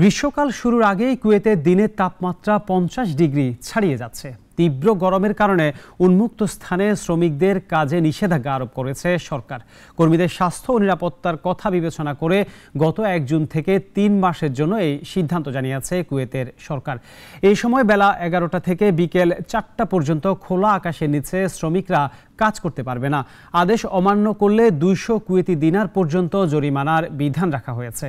গ্রীষ্মকাল শুরুর আগেই কুয়েতে দিনের তাপমাত্রা পঞ্চাশ ডিগ্রি ছাড়িয়ে যাচ্ছে তীব্র গরমের কারণে উন্মুক্ত স্থানে শ্রমিকদের কাজে নিষেধাজ্ঞা আরোপ করেছে সরকার কর্মীদের স্বাস্থ্য ও নিরাপত্তার কথা বিবেচনা করে গত এক জুন থেকে তিন মাসের জন্য এই সিদ্ধান্ত জানিয়েছে কুয়েতের সরকার এই সময় বেলা এগারোটা থেকে বিকেল চারটা পর্যন্ত খোলা আকাশের নিচে শ্রমিকরা কাজ করতে পারবে না আদেশ অমান্য করলে দুইশো কুয়েতি দিনার পর্যন্ত জরিমানার বিধান রাখা হয়েছে